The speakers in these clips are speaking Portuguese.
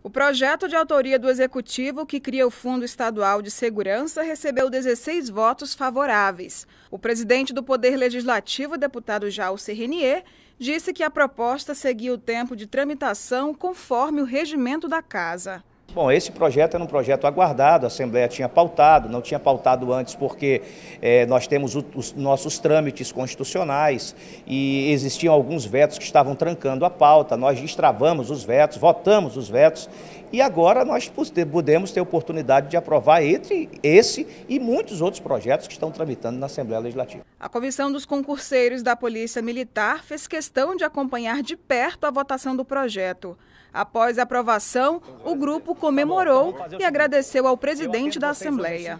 O projeto de autoria do Executivo, que cria o Fundo Estadual de Segurança, recebeu 16 votos favoráveis. O presidente do Poder Legislativo, deputado Jalce Renier, disse que a proposta seguia o tempo de tramitação conforme o regimento da Casa. Bom, esse projeto era um projeto aguardado, a Assembleia tinha pautado, não tinha pautado antes porque é, nós temos o, os nossos trâmites constitucionais e existiam alguns vetos que estavam trancando a pauta, nós destravamos os vetos, votamos os vetos e agora nós podemos ter oportunidade de aprovar entre esse e muitos outros projetos que estão tramitando na Assembleia Legislativa. A Comissão dos Concurseiros da Polícia Militar fez questão de acompanhar de perto a votação do projeto. Após a aprovação, o grupo comemorou tá e agradeceu ao presidente da Assembleia.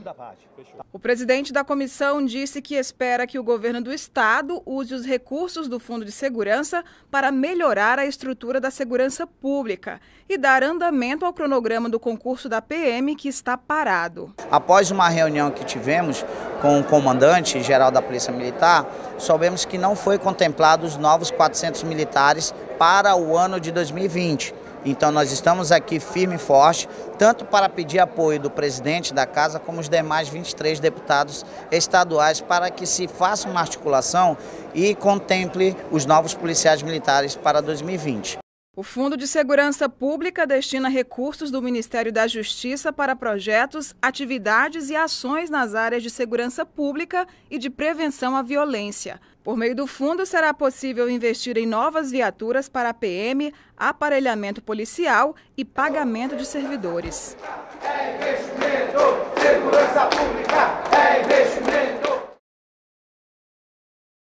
O presidente da comissão disse que espera que o governo do Estado use os recursos do Fundo de Segurança para melhorar a estrutura da segurança pública e dar andamento ao cronograma do concurso da PM que está parado. Após uma reunião que tivemos com o comandante geral da Polícia Militar, soubemos que não foi contemplados os novos 400 militares para o ano de 2020. Então nós estamos aqui firme e forte, tanto para pedir apoio do presidente da casa como os demais 23 deputados estaduais para que se faça uma articulação e contemple os novos policiais militares para 2020. O Fundo de Segurança Pública destina recursos do Ministério da Justiça para projetos, atividades e ações nas áreas de segurança pública e de prevenção à violência. Por meio do fundo, será possível investir em novas viaturas para a PM, aparelhamento policial e pagamento de servidores. É investimento, segurança pública, é investimento.